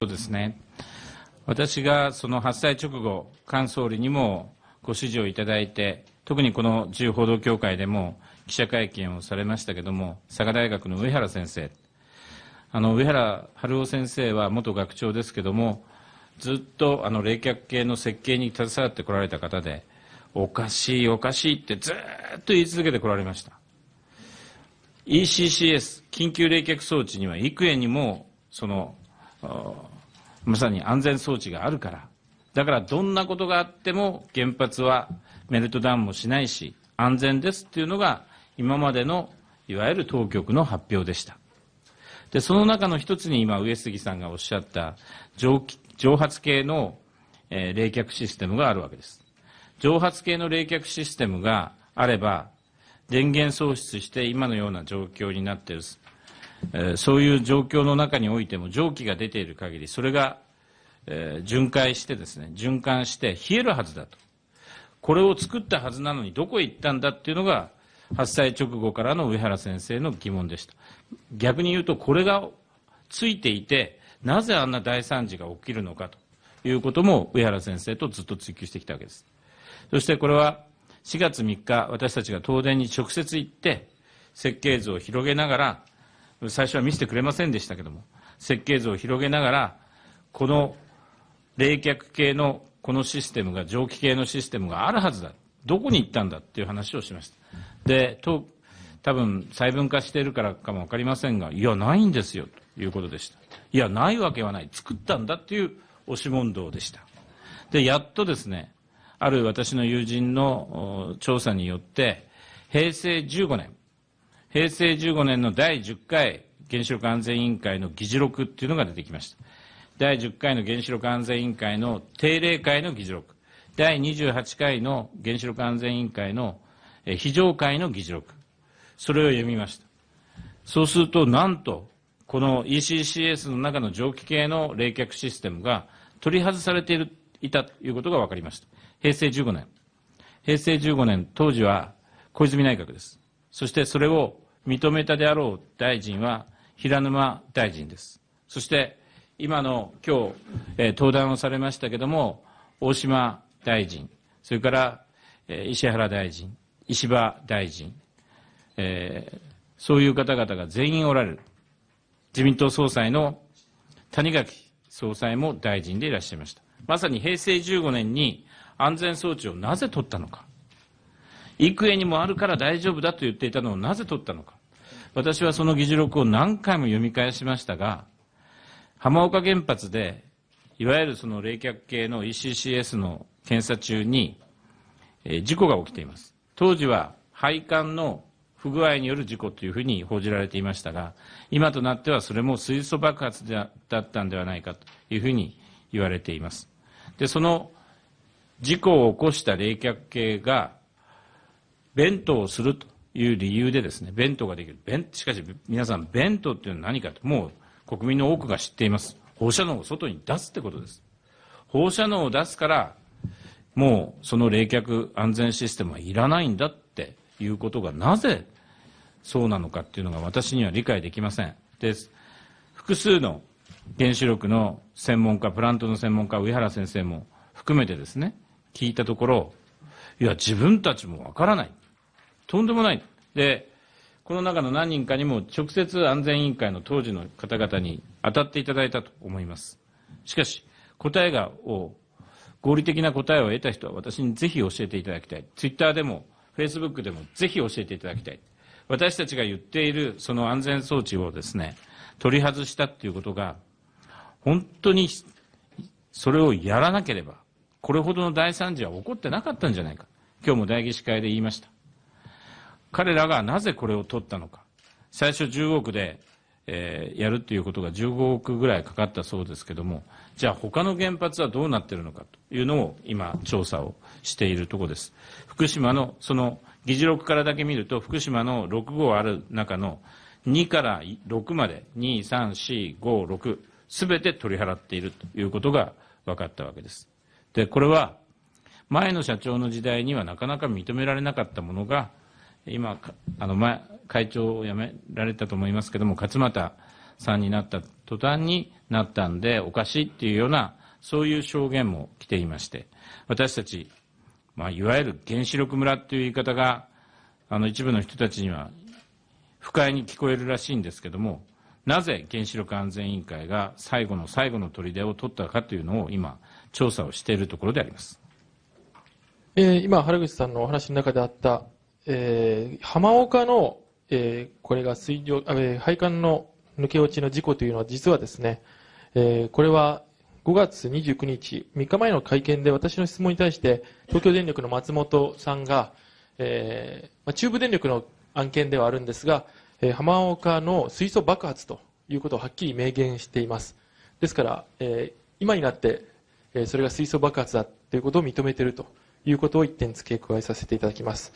そうですね。私がその発災直後、菅総理にもご指示をいただいて、特にこの自由報道協会でも記者会見をされましたけれども、佐賀大学の上原先生、あの上原春夫先生は元学長ですけれども、ずっとあの冷却系の設計に携わってこられた方で、おかしい、おかしいってずっと言い続けてこられました。ECCS、緊急冷却装置には幾重にもそのまさに安全装置があるから、だからどんなことがあっても原発はメルトダウンもしないし、安全ですっていうのが今までのいわゆる当局の発表でした。で、その中の一つに今上杉さんがおっしゃった蒸蒸発系の、冷却システムがあるわけです。蒸発系の冷却システムがあれば電源喪失して今のような状況になっているえそういう状況の中においても蒸気が出ている限りそれが、え巡回してですね循環して冷えるはずだとこれを作ったはずなのにどこへ行ったんだっていうのが発災直後からの上原先生の疑問でした逆に言うとこれがついていてなぜあんな大惨事が起きるのかということも上原先生とずっと追求してきたわけですそしてこれは4月3日私たちが東電に直接行って設計図を広げながら最初は見せてくれませんでしたけども、設計図を広げながら、この冷却系のこのシステムが、蒸気系のシステムがあるはずだ。どこに行ったんだっていう話をしました。で、と多分細分化しているからかも分かりませんが、いや、ないんですよということでした。いや、ないわけはない。作ったんだっていう押し問答でした。で、やっとですね、ある私の友人の調査によって、平成15年、平成15年の第10回原子力安全委員会の議事録っていうのが出てきました。第10回の原子力安全委員会の定例会の議事録、第28回の原子力安全委員会の非常会の議事録、それを読みました。そうすると、なんと、この ECCS の中の蒸気系の冷却システムが取り外されているいたということが分かりました。平成15年。平成15年、当時は小泉内閣です。そしてそれを認めたであろう大臣は平沼大臣です。そして今の今日、えー、登壇をされましたけども、大島大臣、それから、えー、石原大臣、石破大臣、えー、そういう方々が全員おられる。自民党総裁の谷垣総裁も大臣でいらっしゃいました。まさに平成15年に安全装置をなぜ取ったのか。幾重にもあるから大丈夫だと言っていたのをなぜ取ったのか。私はその議事録を何回も読み返しましたが、浜岡原発で、いわゆるその冷却系の ECCS の検査中に、え事故が起きています。当時は配管の不具合による事故というふうに報じられていましたが、今となってはそれも水素爆発だったんではないかというふうに言われています。で、その事故を起こした冷却系が弁当をするという理由でですね、弁当ができる。弁しかし、皆さん、弁当っていうのは何かと、もう国民の多くが知っています。放射能を外に出すってことです。放射能を出すから、もうその冷却安全システムはいらないんだっていうことがなぜそうなのかっていうのが私には理解できません。です。複数の原子力の専門家、プラントの専門家、上原先生も含めてですね、聞いたところ、いや、自分たちもわからない。とんでもない。で、この中の何人かにも直接安全委員会の当時の方々に当たっていただいたと思います。しかし、答えが、を、合理的な答えを得た人は私にぜひ教えていただきたい。ツイッターでも、フェイスブックでもぜひ教えていただきたい。私たちが言っているその安全装置をですね、取り外したっていうことが、本当にそれをやらなければ、これほどの大惨事は起こってなかったんじゃないか。今日も代議士会で言いました。彼らがなぜこれを取ったのか。最初10億で、えー、やるということが15億ぐらいかかったそうですけども、じゃあ他の原発はどうなっているのかというのを今調査をしているところです。福島の、その議事録からだけ見ると、福島の6号ある中の2から6まで、2、3、4、5、6、すべて取り払っているということが分かったわけです。で、これは前の社長の時代にはなかなか認められなかったものが、今、あの前会長を辞められたと思いますけども、勝俣さんになった途端になったんで、おかしいっていうような、そういう証言も来ていまして、私たち、まあ、いわゆる原子力村という言い方が、あの一部の人たちには不快に聞こえるらしいんですけども、なぜ原子力安全委員会が最後の最後の砦を取ったかというのを今、調査をしているところであります。えー、今、原口さんのお話の中であった、えー、浜岡の、えー、これが水えー、配管の抜け落ちの事故というのは実はですね、えー、これは5月29日、3日前の会見で私の質問に対して、東京電力の松本さんが、えーまあ、中部電力の案件ではあるんですが、えー、浜岡の水素爆発ということをはっきり明言しています。ですから、えー、今になって、えー、それが水素爆発だということを認めているということを一点付け加えさせていただきます。